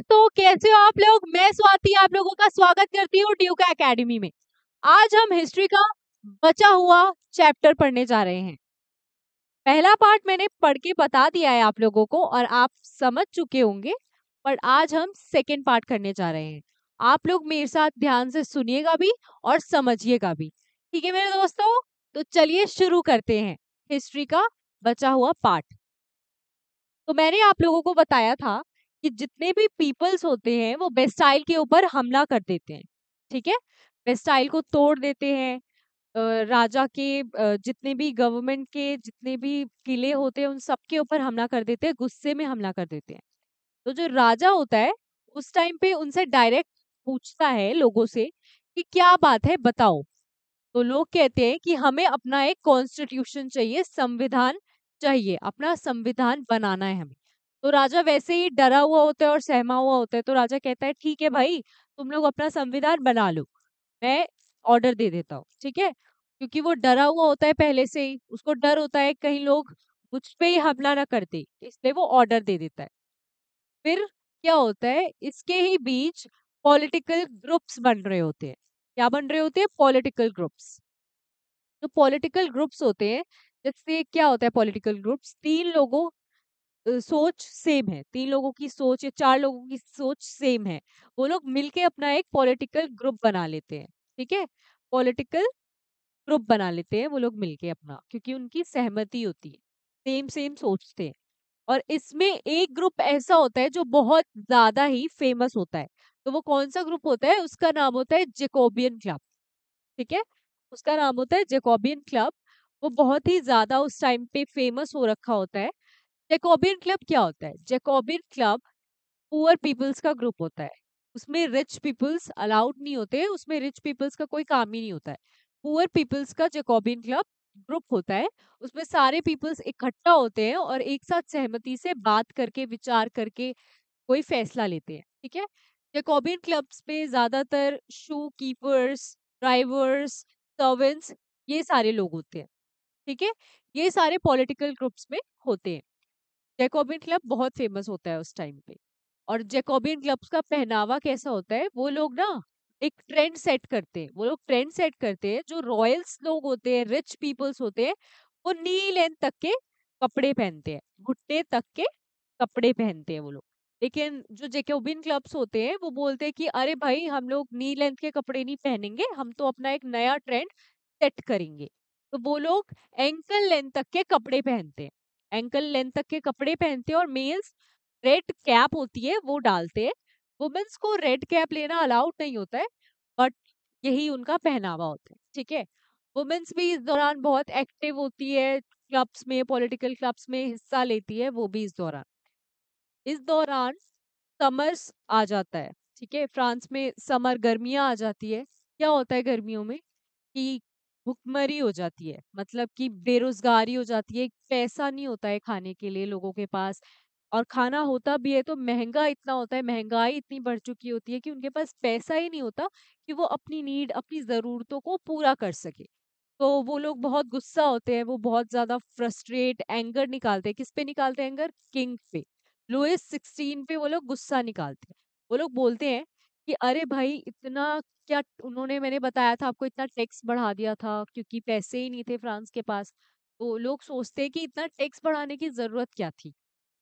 दोस्तों कैसे हो आप लोग मैं स्वाति आप लोगों का स्वागत करती हूँ ड्यूका एकेडमी में आज हम हिस्ट्री का बचा हुआ चैप्टर पढ़ने जा रहे हैं पहला पार्ट मैंने पढ़ के बता दिया है आप लोगों को और आप समझ चुके होंगे पर आज हम सेकेंड पार्ट करने जा रहे हैं आप लोग मेरे साथ ध्यान से सुनिएगा भी और समझिएगा भी ठीक है मेरे दोस्तों तो चलिए शुरू करते हैं हिस्ट्री का बचा हुआ पार्ट तो मैंने आप लोगों को बताया था कि जितने भी पीपल्स होते हैं वो बेस्टाइल के ऊपर हमला कर देते हैं ठीक है बेस्टाइल को तोड़ देते हैं राजा के जितने भी गवर्नमेंट के जितने भी किले होते हैं उन सबके ऊपर हमला कर देते हैं गुस्से में हमला कर देते हैं तो जो राजा होता है उस टाइम पे उनसे डायरेक्ट पूछता है लोगों से कि क्या बात है बताओ तो लोग कहते हैं कि हमें अपना एक कॉन्स्टिट्यूशन चाहिए संविधान चाहिए अपना संविधान बनाना है हमें तो राजा वैसे ही डरा हुआ होता है और सहमा हुआ होता है तो राजा कहता है ठीक है भाई तुम लोग अपना संविधान बना लो मैं ऑर्डर दे देता हूँ ठीक है क्योंकि वो डरा हुआ होता है पहले से ही उसको डर होता है कहीं लोग मुझ पे ही हमला ना करते इसलिए वो ऑर्डर दे देता है फिर क्या होता है इसके ही बीच पॉलिटिकल ग्रुप्स बन रहे होते हैं क्या बन रहे होते हैं पॉलिटिकल ग्रुप्स जो तो पॉलिटिकल ग्रुप्स होते हैं जैसे क्या होता है पॉलिटिकल ग्रुप्स तीन लोगों सोच सेम है तीन लोगों की सोच या चार लोगों की सोच सेम है वो लोग मिलके अपना एक पॉलिटिकल ग्रुप बना लेते हैं ठीक है पॉलिटिकल ग्रुप बना लेते हैं वो लोग मिलके अपना क्योंकि उनकी सहमति होती है सेम सेम सोचते हैं और इसमें एक ग्रुप ऐसा होता है जो बहुत ज्यादा ही फेमस होता है तो वो कौन सा ग्रुप होता है उसका नाम होता है जेकोबियन क्लब ठीक है उसका नाम होता है जेकोबियन क्लब वो बहुत ही ज्यादा उस टाइम पे फेमस हो रखा होता है जैकोबियन क्लब क्या होता है जेकोबिन क्लब पुअर पीपल्स का ग्रुप होता है उसमें रिच पीपल्स अलाउड नहीं होते उसमें रिच पीपल्स का कोई काम ही नहीं होता है पुअर पीपल्स का जेकोबिन क्लब ग्रुप होता है उसमें सारे पीपल्स इकट्ठा होते हैं और एक साथ सहमति से बात करके विचार करके कोई फैसला लेते हैं ठीक है जैकोबियन क्लब्स में ज़्यादातर शू कीपर्स ड्राइवर्स सर्वेंट्स ये सारे लोग होते हैं ठीक है ये सारे पॉलिटिकल ग्रुप्स में होते हैं जैकोबिन क्लब बहुत फेमस होता है उस टाइम पे और जैकोबिन क्लब्स का पहनावा कैसा होता है वो लोग ना एक ट्रेंड सेट करते हैं वो लोग ट्रेंड सेट करते हैं जो रॉयल्स लोग होते हैं रिच पीपल्स होते हैं वो नी लेंथ तक के कपड़े पहनते हैं घुट्टे तक के कपड़े पहनते हैं वो लोग लेकिन जो जैकोबिन क्लब्स होते हैं वो बोलते हैं कि अरे भाई हम लोग नी लेंथ के कपड़े नहीं पहनेंगे हम तो अपना एक नया ट्रेंड सेट करेंगे तो वो लोग एंकल लेंथ तक के कपड़े पहनते हैं एंकल लेंथ तक के कपड़े पहनते हैं और मेल्स रेड कैप होती है वो डालते हैं वुमेन्स को रेड कैप लेना अलाउड नहीं होता है बट यही उनका पहनावा होता है ठीक है वुमेन्स भी इस दौरान बहुत एक्टिव होती है क्लब्स में पॉलिटिकल क्लब्स में हिस्सा लेती है वो भी इस दौरान इस दौरान समर्स आ जाता है ठीक है फ्रांस में समर गर्मियाँ आ जाती है क्या होता है गर्मियों में कि भुखमरी हो जाती है मतलब कि बेरोजगारी हो जाती है पैसा नहीं होता है खाने के लिए लोगों के पास और खाना होता भी है तो महंगा इतना होता है महंगाई इतनी बढ़ चुकी होती है कि उनके पास पैसा ही नहीं होता कि वो अपनी नीड अपनी ज़रूरतों को पूरा कर सके तो वो लोग बहुत गुस्सा होते हैं वो बहुत ज़्यादा फ्रस्ट्रेट एंगर निकालते हैं किस पे निकालते हैं एंगर किंग पे लुइस सिक्सटीन पे वो लोग गुस्सा निकालते हैं वो लोग बोलते हैं कि अरे भाई इतना क्या उन्होंने मैंने बताया था आपको इतना टैक्स बढ़ा दिया था क्योंकि पैसे ही नहीं थे फ्रांस के पास। तो लोग सोचते हैं कि इतना टैक्स बढ़ाने की ज़रूरत क्या थी?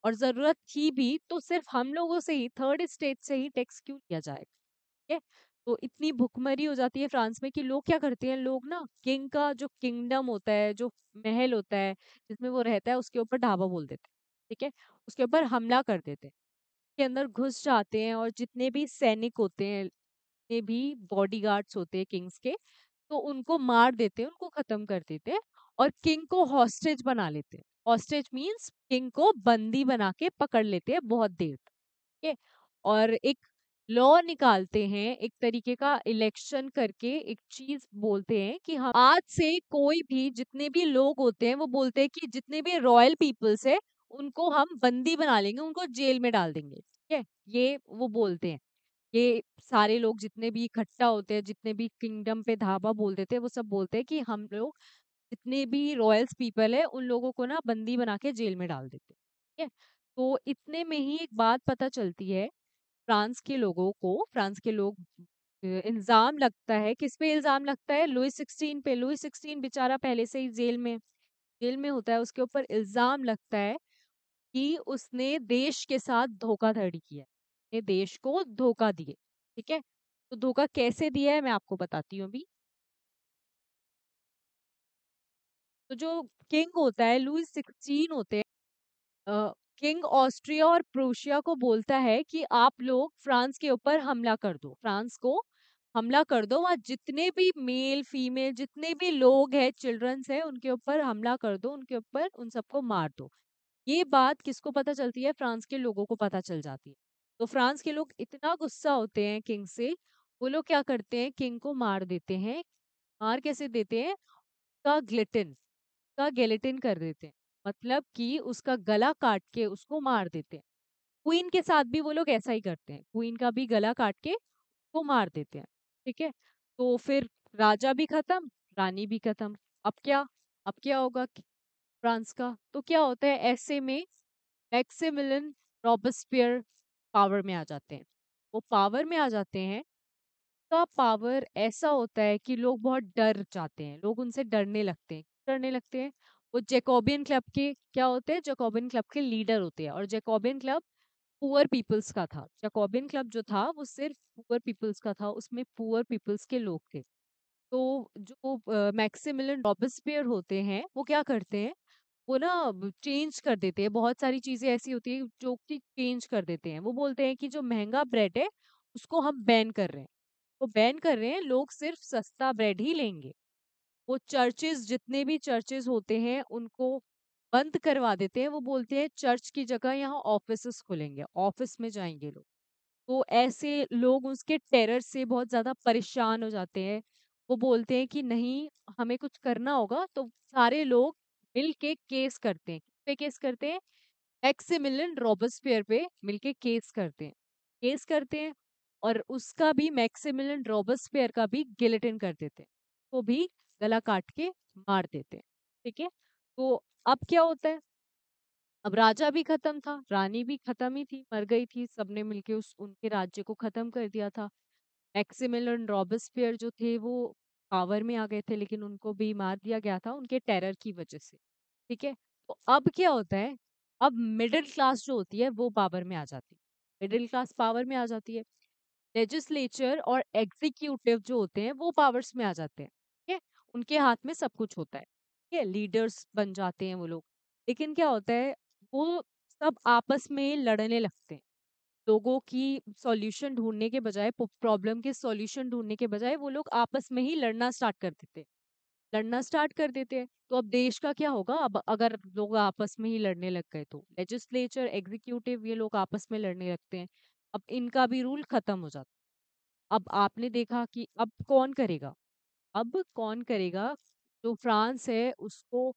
और ज़रूरत थी भी तो सिर्फ़ हम लोगों से ही थर्ड स्टेट से ही टैक्स क्यों लिया जाएगा? ठीक है? तो इतनी भुखमरी हो जाती है फ्रांस में कि लोग क्या करते हैं लोग ना किंग का जो किंगडम होता है, जो महल होता है, जिसमें वो रहता है उसके ऊपर ढाबा बोल देते हैं। ठीक है? उसके ऊपर हमला कर देते हैं। के अंदर घुस जाते हैं और जितने भी सैनिक होते हैं, जितने भी बॉडी होते हैं किंग्स के, तो उनको मार देते हैं, उनको खत्म कर देते हैं और किंग को हॉस्टेज बना लेते हैं। हॉस्टेज मीन्स किंग को बंदी बना के पकड़ लेते हैं बहुत देर तक, ठीक है? और एक लॉ निकालते हैं, एक तरीके का इलेक्शन करके एक चीज़ बोलते हैं कि हाँ, आज से कोई भी जितने भी लोग होते हैं, वो बोलते हैं कि जितने भी रॉयल पीपल्स है उनको हम बंदी बना लेंगे, उनको जेल में डाल देंगे, ठीक है? ये वो बोलते हैं। ये सारे लोग जितने भी इकट्ठा होते हैं, जितने भी किंगडम पे धाबा बोल देते हैं, वो सब बोलते हैं कि हम लोग जितने भी रॉयल्स पीपल है, उन लोगों को ना बंदी बना के जेल में डाल देते ठीक है? तो इतने में ही एक बात पता चलती है, फ्रांस के लोगों को फ्रांस के लोग इल्ज़ाम लगता है, किस पे इल्ज़ाम लगता है? लुई सिक्सटीन पे, लुई सिक्सटीन बेचारा पहले से ही जेल में जेल में होता है, उसके ऊपर इल्ज़ाम लगता है कि उसने देश के साथ धोखाधड़ी की है ने देश को धोखा दिए ठीक है तो धोखा कैसे दिया है मैं आपको बताती हूँ अभी तो जो किंग होता है लुइस सिक्सटीन होते हैं किंग ऑस्ट्रिया और प्रोशिया को बोलता है कि आप लोग फ्रांस के ऊपर हमला कर दो फ्रांस को हमला कर दो वहाँ जितने भी मेल फीमेल जितने भी लोग हैं चिल्ड्रंस हैं उनके ऊपर हमला कर दो उनके ऊपर उन सबको मार दो ये बात किसको पता चलती है फ्रांस के लोगों को पता चल जाती है तो फ्रांस के लोग इतना गुस्सा होते हैं किंग से वो लोग क्या करते हैं किंग को मार देते हैं मार कैसे देते हैं उसका ग्लिटिन उसका गेलेटिन कर देते हैं मतलब कि उसका गला काट के उसको मार देते हैं क्वीन के साथ भी वो लोग ऐसा ही करते हैं क्वीन का भी गला काट के उसको मार देते हैं ठीक है तो फिर राजा भी खत्म रानी भी खत्म अब क्या अब क्या होगा फ्रांस का तो क्या होता है ऐसे में मैक्सिमिलन रॉबस्पियर पावर में आ जाते हैं वो पावर में आ जाते हैं का तो पावर ऐसा होता है कि लोग बहुत डर जाते हैं लोग उनसे डरने लगते हैं डरने लगते हैं वो जैकोबियन क्लब के क्या होते हैं जैकोबियन क्लब के लीडर होते हैं और जैकोबियन क्लब पुअर पीपल्स का था जैकोबियन क्लब जो था वो सिर्फ पुअर पीपल्स का था उसमें पुअर पीपल्स के लोग थे तो जो मैक्सिमिलन रॉबस्पियर होते हैं वो क्या करते हैं वो ना चेंज कर देते हैं बहुत सारी चीज़ें ऐसी होती हैं जो कि चेंज कर देते हैं वो बोलते हैं कि जो महंगा ब्रेड है उसको हम बैन कर रहे हैं वो बैन कर रहे हैं लोग सिर्फ सस्ता ब्रेड ही लेंगे वो चर्चेज जितने भी चर्चेज होते हैं उनको बंद करवा देते हैं वो बोलते हैं चर्च की जगह यहाँ ऑफिस खुलेंगे ऑफिस में जाएंगे लोग तो ऐसे लोग उसके टेरर से बहुत ज़्यादा परेशान हो जाते हैं वो बोलते हैं कि नहीं हमें कुछ करना होगा तो सारे लोग मिलके केस करते हैं पे केस करते हैं एक्सिमिलियन रॉबर्सपियर पे मिलके केस करते हैं केस करते हैं और उसका भी मैक्सिमिलियन रॉबर्सपियर का भी गिलेटिन कर देते हैं को तो भी गला काट के मार देते हैं ठीक है तो अब क्या होता है अब राजा भी खत्म था रानी भी खत्म ही थी मर गई थी सबने मिलके उस उनके राज्य को खत्म कर दिया था मैक्सिमिलियन रॉबर्सपियर जो थे वो पावर में आ गए थे लेकिन उनको भी मार दिया गया था उनके टेरर की वजह से ठीक है तो अब क्या होता है अब मिडिल क्लास जो होती है वो पावर में आ जाती है मिडिल क्लास पावर में आ जाती है लेजिस्लेचर और एग्जीक्यूटिव जो होते हैं वो पावर्स में आ जाते हैं ठीक है उनके हाथ में सब कुछ होता है ठीक है लीडर्स बन जाते हैं वो लोग लेकिन क्या होता है वो सब आपस में लड़ने लगते हैं लोगों की सॉल्यूशन ढूंढने के बजाय प्रॉब्लम के सॉल्यूशन ढूंढने के बजाय वो लोग आपस में ही लड़ना स्टार्ट कर देते हैं लड़ना स्टार्ट कर देते हैं तो अब देश का क्या होगा अब अगर लोग आपस में ही लड़ने लग गए तो लेजिस्लेचर एग्जीक्यूटिव ये लोग आपस में लड़ने लगते हैं अब इनका भी रूल खत्म हो जाता अब आपने देखा कि अब कौन करेगा अब कौन करेगा जो फ्रांस है उसको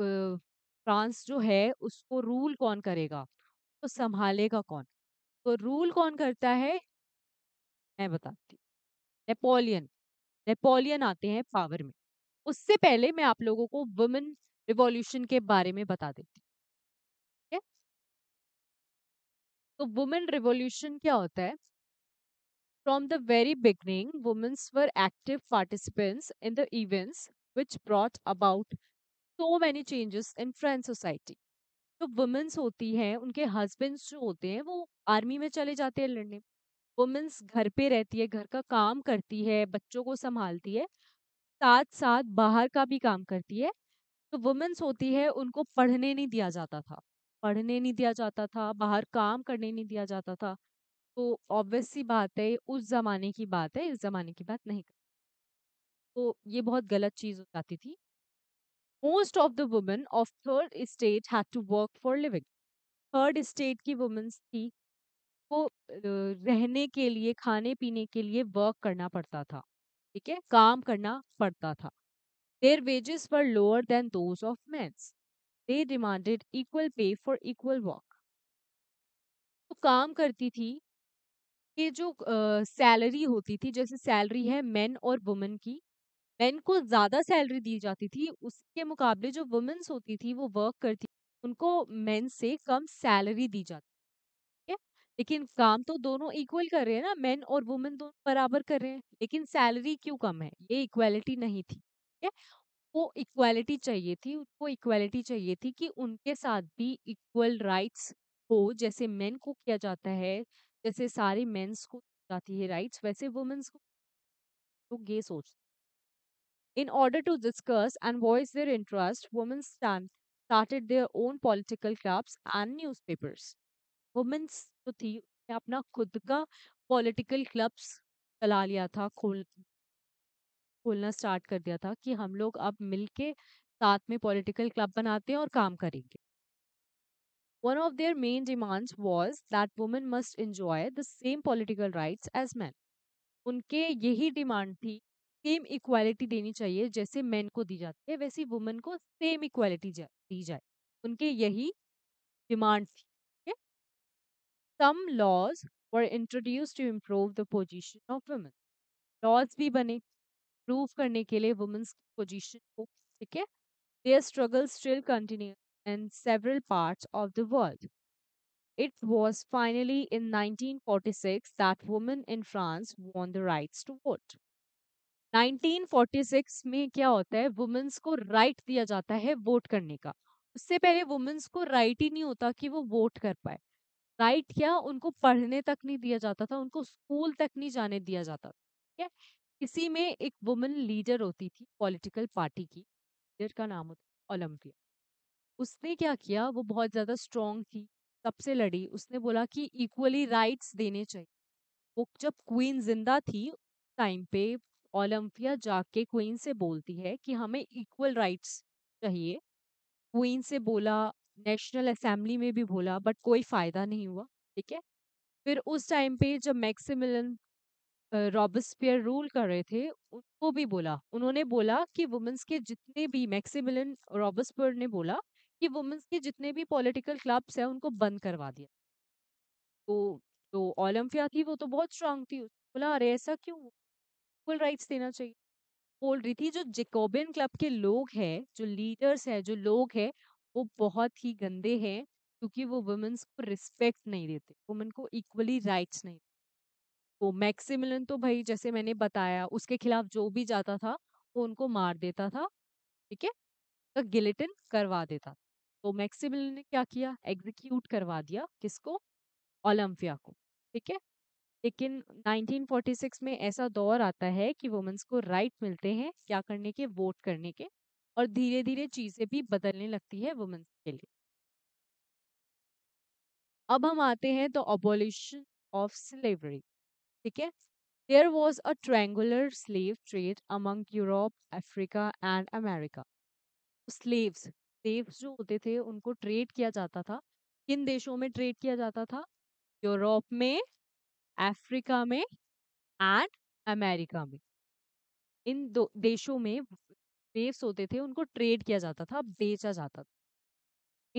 फ्रांस जो है उसको रूल कौन करेगा तो संभालेगा कौन को तो रूल कौन करता है मैं बताती नेपोलियन नेपोलियन आते हैं पावर में उससे पहले मैं आप लोगों को वुमेन रिवॉल्यूशन के बारे में बता देती हूँ तो वुमेन रिवॉल्यूशन क्या होता है from the very beginning women's were active participants in the events which brought about so many changes in French society जो वुमेन्स होती हैं उनके हस्बैंड्स जो होते हैं वो आर्मी में चले जाते हैं लड़ने वुमेन्स घर पे रहती है घर का काम करती है बच्चों को संभालती है साथ साथ बाहर का भी काम करती है तो वुमेन्स होती है उनको पढ़ने नहीं दिया जाता था पढ़ने नहीं दिया जाता था बाहर काम करने नहीं दिया जाता था तो ऑब्वियस सी बात है उस ज़माने की बात है इस ज़माने की बात नहीं तो ये बहुत गलत चीज़ हो जाती थी most of the women of third state had to work for living third state की वुमेन्स थी को रहने के लिए खाने पीने के लिए वर्क करना पड़ता था ठीक है काम करना पड़ता था their wages were lower than those of men's they demanded equal pay for equal work तो काम करती थी कि जो सैलरी uh, होती थी जैसे सैलरी है मेन और वुमेन की मेन को ज़्यादा सैलरी दी जाती थी, उसके मुकाबले जो वुमेन्स होती थी वो वर्क करती उनको मेन से कम सैलरी दी जाती है। लेकिन काम तो दोनों इक्वल कर रहे हैं ना, मेन और वुमेन दोनों बराबर कर रहे हैं, लेकिन सैलरी क्यों कम है? ये इक्वालिटी नहीं थी, ठीक है? वो इक्वालिटी चाहिए थी, उनको इक्वालिटी चाहिए थी कि उनके साथ भी इक्वल राइट्स हो, जैसे मेन को किया जाता है, जैसे सारे मेन्स को जाती है राइट्स वैसे वुमेन्स को तो ये सोचते In order to discuss and voice their interest, women stand, started their own political clubs and newspapers. Women जो थी उसने अपना खुद का political clubs चला लिया था खोल खोलना स्टार्ट कर दिया था कि हम लोग अब मिलके साथ में पॉलिटिकल क्लब बनाते हैं और काम करेंगे One of their main demands was that women must enjoy the same political rights as men. उनके यही डिमांड थी सेम इक्वालिटी देनी चाहिए जैसे मैन को दी जाती है वैसी वुमेन को सेम इक्वालिटी दी जाए उनके यही डिमांड थी some laws were introduced to improve the position of women laws भी बने प्रूव करने के लिए वुमेन्स की पोजीशन को ठीक है their struggle still continue in several parts of the world it was finally in nineteen forty six that women in France won the rights to vote 1946 में क्या होता है वुमेन्स को राइट दिया जाता है वोट करने का उससे पहले वुमेन्स को राइट ही नहीं होता कि वो वोट कर पाए राइट क्या उनको पढ़ने तक नहीं दिया जाता था उनको स्कूल तक नहीं जाने दिया जाता था ठीक है इसी में एक वुमेन लीडर होती थी पॉलिटिकल पार्टी की लीडर का नाम होता ओलंपिया उसने क्या किया वो बहुत ज़्यादा स्ट्रांग थी सबसे लड़ी उसने बोला कि इक्वली राइट्स देने चाहिए वो जब क्वीन जिंदा थी टाइम पे ओलंपिया जाके क्वीन से बोलती है कि हमें इक्वल राइट्स चाहिए क्वीन से बोला नेशनल असेंबली में भी बोला बट कोई फ़ायदा नहीं हुआ ठीक है फिर उस टाइम पे जब मैक्सिमिलन रॉबस्पियर रूल कर रहे थे उनको भी बोला उन्होंने बोला कि वुमेंस के जितने भी मैक्सिमिलन रॉबस्पियर ने बोला कि वुमेंस के जितने भी पॉलिटिकल क्लब्स हैं उनको बंद करवा दिया तो जो तो ओलंपिया थी वो तो बहुत स्ट्रांग थी बोला अरे ऐसा क्यों इक्वल राइट्स देना चाहिए बोल रही थी जो जेकोबियन क्लब के लोग हैं जो लीडर्स हैं जो लोग हैं वो बहुत ही गंदे हैं क्योंकि वो वुमेन्स को रिस्पेक्ट नहीं देते वुमेन को इक्वली राइट्स नहीं देते तो मैक्सिमिलन तो भाई जैसे मैंने बताया उसके खिलाफ जो भी जाता था वो उनको मार देता था ठीक है तो गिलेटिन करवा देता था तो मैक्सिमिलन ने क्या किया एग्जीक्यूट करवा दिया किसको ओलंपिया को ठीक है लेकिन 1946 में ऐसा दौर आता है कि वुमेंस को राइट मिलते हैं क्या करने के वोट करने के और धीरे धीरे चीजें भी बदलने लगती है वुमेंस के लिए अब हम आते हैं तो अबोलिशन ऑफ स्लेवरी ठीक है there was a triangular slave trade among Europe Africa and America slaves slaves जो होते थे उनको ट्रेड किया जाता था किन देशों में ट्रेड किया जाता था यूरोप में अफ्रीका में एंड अमेरिका में इन दो देशों में स्लेव्स होते थे उनको ट्रेड किया जाता था बेचा जाता था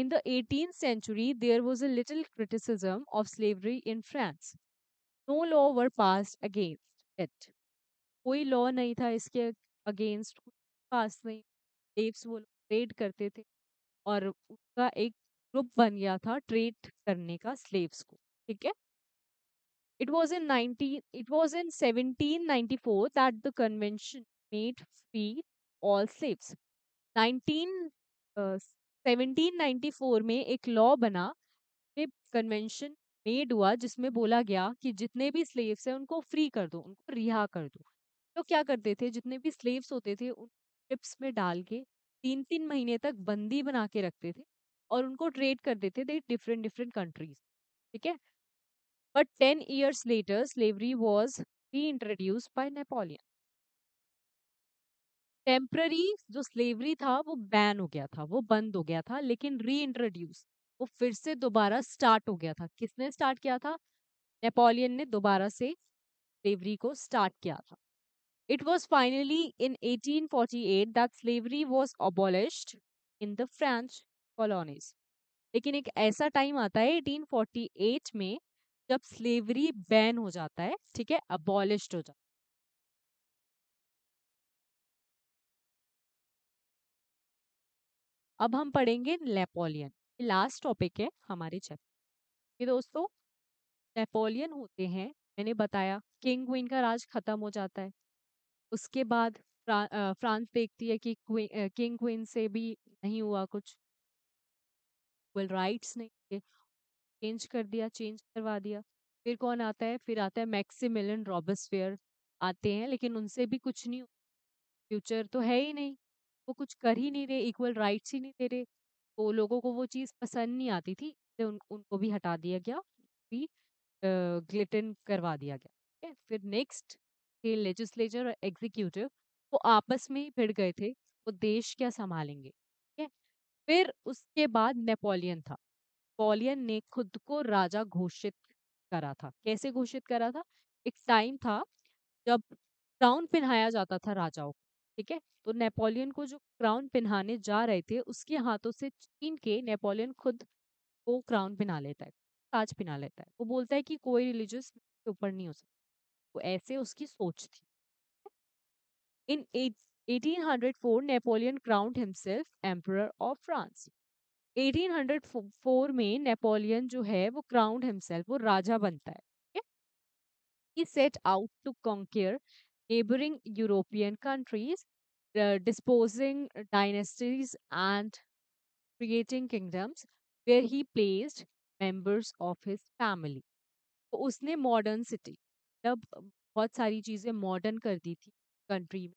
in the eighteen century there was a little criticism of slavery in France no law were pass against it कोई लॉ नहीं था इसके अगेंस्ट पास नहीं स्लेव्स वो ट्रेड करते थे और उनका एक ग्रुप बन गया था ट्रेड करने का स्लेव्स को ठीक है It was in 19 it was in 1794 that the convention made free all slaves. 19 uh, 1794 में एक लॉ बना कन्वेंशन मेड हुआ जिसमें बोला गया कि जितने भी स्लेव्स हैं उनको फ्री कर दो उनको रिहा कर दो तो क्या करते थे जितने भी स्लेव्स होते थे उन ट्रिप्स में डाल के तीन तीन महीने तक बंदी बना के रखते थे और उनको ट्रेड कर देते थे डिफरेंट डिफरेंट कंट्रीज ठीक है But 10 years later, slavery was reintroduced by Napoleon. Temporary जो स्लेवरी था वो बैन हो गया था वो बंद हो गया था लेकिन रीइंट्रोड्यूस वो फिर से दोबारा स्टार्ट हो गया था किसने स्टार्ट किया था नेपोलियन ने दोबारा से स्लेवरी को स्टार्ट किया था it was finally in 1848 that slavery was abolished in the French colonies लेकिन एक ऐसा टाइम आता है 1848 में जब स्लेवरी बैन हो जाता है ठीक है अबॉलिश्ड हो जाता अब हम पढ़ेंगे नेपोलियन लास्ट टॉपिक है हमारे चैप्टर दोस्तों नेपोलियन होते हैं मैंने बताया किंग क्वीन का राज खत्म हो जाता है उसके बाद फ्रांस देखती है कि किंग क्वीन से भी नहीं हुआ कुछ राइट्स नहीं चेंज कर दिया चेंज करवा दिया फिर कौन आता है फिर आता है मैक्सिमिलियन रॉबर्सफेयर आते हैं लेकिन उनसे भी कुछ नहीं फ्यूचर तो है ही नहीं वो कुछ कर ही नहीं रहे इक्वल राइट्स ही नहीं दे रहे तो लोगों को वो चीज़ पसंद नहीं आती थी तो उन, उनको भी हटा दिया गया भी ग्लिटन करवा दिया गया ठीक है फिर नेक्स्ट थे लेजिस्लेचर और एग्जीक्यूटिव वो आपस में ही भिड़ गए थे वो देश क्या संभालेंगे ठीक है फिर उसके बाद नेपोलियन था नेपोलियन ने खुद को राजा घोषित करा था कैसे घोषित करा था एक टाइम था जब क्राउन पहनाया जाता था राजाओं को ठीक है तो नेपोलियन को जो क्राउन पहनाने जा रहे थे उसके हाथों से छीन के नेपोलियन खुद को क्राउन पहना लेता है ताज पहना लेता है वो बोलता है कि कोई रिलीजियस के ऊपर नहीं हो सकता वो ऐसे उसकी सोच थी in 1804 Napoleon crowned himself emperor of France 1804 में नेपोलियन जो है वो क्राउंड हिमसेल्फ वो राजा बनता है he set out to conquer neighbouring European countries disposing dynasties and creating kingdoms where he placed members of his family तो उसने मॉडर्न सिटी जब बहुत सारी चीजें मॉडर्न कर दी थी कंट्री में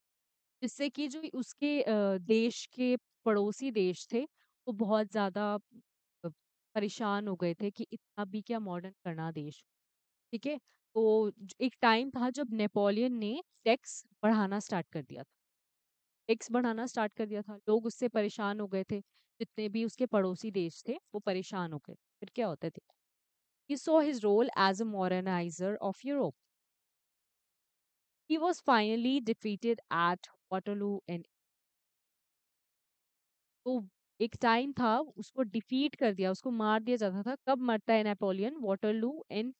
जिससे कि जो उसके देश के पड़ोसी देश थे वो बहुत ज़्यादा परेशान हो गए थे कि इतना भी क्या मॉडर्न करना देश ठीक है तो एक टाइम था जब नेपोलियन ने टैक्स बढ़ाना स्टार्ट कर दिया था टैक्स बढ़ाना स्टार्ट कर दिया था लोग उससे परेशान हो गए थे जितने भी उसके पड़ोसी देश थे वो परेशान हो गए फिर क्या होता थे he saw his role as a moderniser of Europe he was finally defeated at Waterloo and तो एक टाइम था उसको डिफीट कर दिया उसको मार दिया जाता था कब मरता है नेपोलियन वाटरलू इन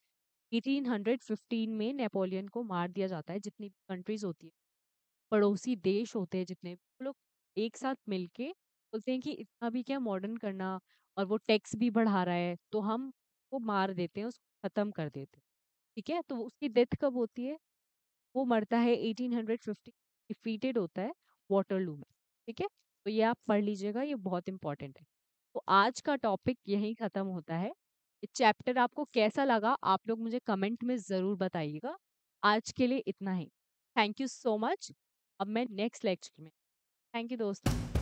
1815 में नेपोलियन को मार दिया जाता है जितनी भी कंट्रीज होती है पड़ोसी देश होते हैं जितने भी लोग एक साथ मिलके बोलते हैं कि इतना भी क्या मॉडर्न करना और वो टैक्स भी बढ़ा रहा है तो हम को मार देते हैं उसको ख़त्म कर देते हैं ठीक है तो उसकी डेथ कब होती है वो मरता है 1850 डिफीटेड होता है वाटरलू में ठीक है तो ये आप पढ़ लीजिएगा ये बहुत इंपॉर्टेंट है तो आज का टॉपिक यहीं ख़त्म होता है ये चैप्टर आपको कैसा लगा आप लोग मुझे कमेंट में ज़रूर बताइएगा आज के लिए इतना ही थैंक यू सो मच अब मैं नेक्स्ट लेक्चर में थैंक यू दोस्तों